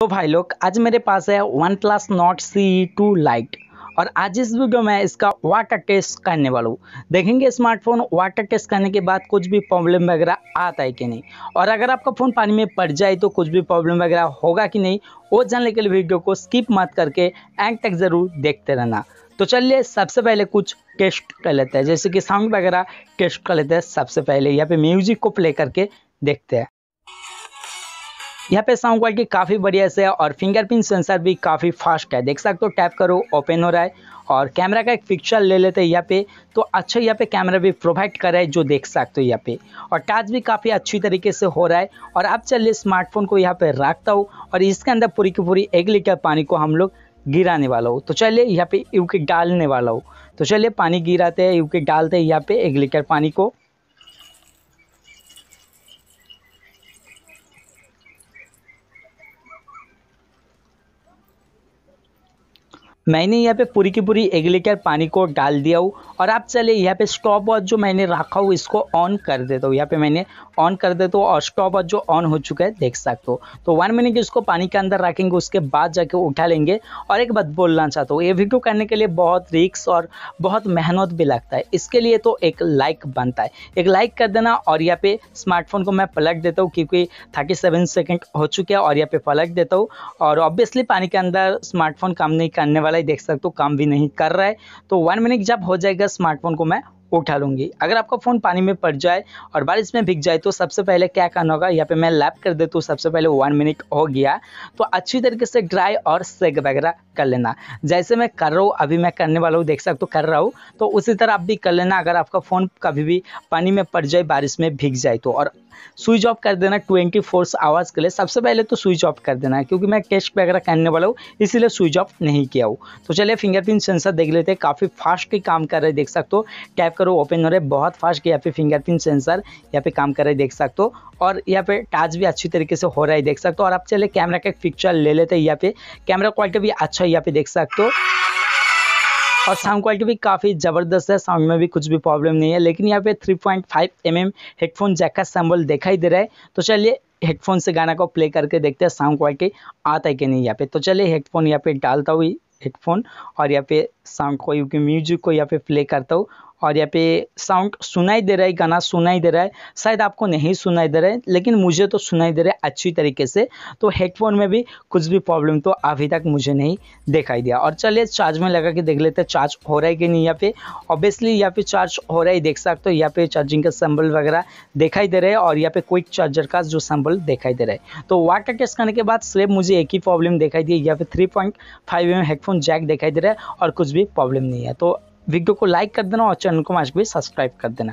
तो भाई लोग आज मेरे पास है OnePlus Nord CE two Lite और आज इस वीडियो में इसका वाटर टेस्ट करने वाला हूँ देखेंगे स्मार्टफोन वाटर टेस्ट करने के बाद कुछ भी प्रॉब्लम वगैरह आता है कि नहीं और अगर आपका फ़ोन पानी में पड़ जाए तो कुछ भी प्रॉब्लम वगैरह होगा कि नहीं वो जानने के लिए वीडियो को स्किप मत करके एंड तक ज़रूर देखते रहना तो चलिए सबसे पहले कुछ टेस्ट कर लेते हैं जैसे कि साउंड वगैरह टेस्ट कर लेते हैं सबसे पहले यहाँ पे म्यूजिक को प्ले करके देखते हैं यहाँ पे साउंड क्वालिटी काफ़ी बढ़िया से है और फिंगरप्रिंट सेंसर भी काफ़ी फास्ट है देख सकते हो टैप करो ओपन हो रहा है और कैमरा का एक पिक्चर ले लेते हैं यहाँ पे तो अच्छा यहाँ पे कैमरा भी प्रोवाइड कर रहा है जो देख सकते हो यहाँ पे और टच भी काफ़ी अच्छी तरीके से हो रहा है और अब चलिए स्मार्टफोन को यहाँ पे रखता हूँ और इसके अंदर पूरी की पूरी एक लीटर पानी को हम लोग गिराने वाला हूँ तो चलिए यहाँ पे यूके डालने वाला हूँ तो चलिए पानी गिराते हैं यूके डालते हैं यहाँ पे एक लीटर पानी को मैंने यहाँ पे पूरी की पूरी एक लीटर पानी को डाल दिया हूँ और आप चले यहाँ पे स्टॉप वॉच जो मैंने रखा हूँ इसको ऑन कर देता हूँ यहाँ पे मैंने ऑन कर देता हूँ और स्टॉप वॉच जो ऑन हो चुका है देख सकते हो तो वन मिनट इसको पानी के अंदर रखेंगे उसके बाद जाके उठा लेंगे और एक बात बोलना चाहता हूँ ये वीडियो करने के लिए बहुत रिक्स और बहुत मेहनत भी लगता है इसके लिए तो एक लाइक बनता है एक लाइक कर देना और यहाँ पे स्मार्टफोन को मैं पलट देता हूँ क्योंकि थर्टी सेवन सेकेंड हो चुके हैं और यहाँ पे पलट देता हूँ और ऑब्वियसली पानी के अंदर स्मार्टफोन काम नहीं करने वाला है देख सकते हो काम भी नहीं कर रहा है तो वन मिनट जब हो जाएगा स्मार्टफोन को मैं उठा लूँगी अगर आपका फ़ोन पानी में पड़ जाए और बारिश में भीग जाए तो सबसे पहले क्या करना होगा यहाँ पे मैं लैप कर देता हूँ सबसे पहले वन मिनट हो गया तो अच्छी तरीके से ड्राई और सेक वगैरह कर लेना जैसे मैं कर रहा हूँ अभी मैं करने वाला हूँ देख सकते हो तो कर रहा हूँ तो उसी तरह आप भी कर लेना अगर आपका फ़ोन कभी भी पानी में पड़ जाए बारिश में भीग जाए तो और स्विच ऑफ कर देना ट्वेंटी फोर आवर्स के लिए सबसे पहले तो स्विच ऑफ कर देना है क्योंकि मैं कैश वगैरह करने वाला हूँ इसीलिए स्विच ऑफ नहीं किया हूँ तो चलिए फिंगरप्रिंट सेंसर देख लेते हैं काफ़ी फास्ट ही काम कर रहे देख सकते हो टैप करो ओपन हो रहे बहुत फास्ट यहाँ पे फिंगरप्रिंट सेंसर यहाँ पे काम कर रहे देख सकते हो और यहाँ पे टच भी अच्छी तरीके से हो रहा है देख सकते हो और आप चले कैमरा का एक पिक्चर ले लेते हैं यहाँ पे कैमरा क्वालिटी भी अच्छा है यहाँ पे देख सकते हो और साउंड क्वालिटी भी काफ़ी ज़बरदस्त है साउंड में भी कुछ भी प्रॉब्लम नहीं है लेकिन यहाँ पे 3.5 पॉइंट mm हेडफोन जैक का सैम्बल दिखाई दे रहा है तो चलिए हेडफोन से गाना को प्ले करके देखते हैं साउंड क्वालिटी आता है कि नहीं यहाँ पे तो चलिए हेडफोन यहाँ पे डालता हुई हेडफोन और यहाँ पे साउंड को म्यूजिक को यहाँ पे प्ले करता हूँ और यहाँ पे साउंड सुनाई दे रहा है गाना सुनाई दे रहा है शायद आपको नहीं सुनाई दे रहा है लेकिन मुझे तो सुनाई दे रहा है अच्छी तरीके से तो हेडफोन में भी कुछ भी प्रॉब्लम तो अभी तक मुझे नहीं दिखाई दिया और चलिए चार्ज में लगा के देख लेते हैं चार्ज हो रहा है कि नहीं यहाँ पे ऑब्वियसली यहाँ पे चार्ज हो रहा है देख सकते हो यहाँ पे चार्जिंग का सैम्बल वगैरह दिखाई दे रहा है और यहाँ पे क्विक चार्जर का जो सैम्बल दिखाई दे रहा है तो वाटर टेस्ट करने के बाद सिर्फ मुझे एक ही प्रॉब्लम दिखाई दी यहाँ पे three point five M headphone jack दिखाई दे रहा है और कुछ भी प्रॉब्लम नहीं है तो वीडियो को लाइक कर देना और चैनल को आज भी सब्सक्राइब कर देना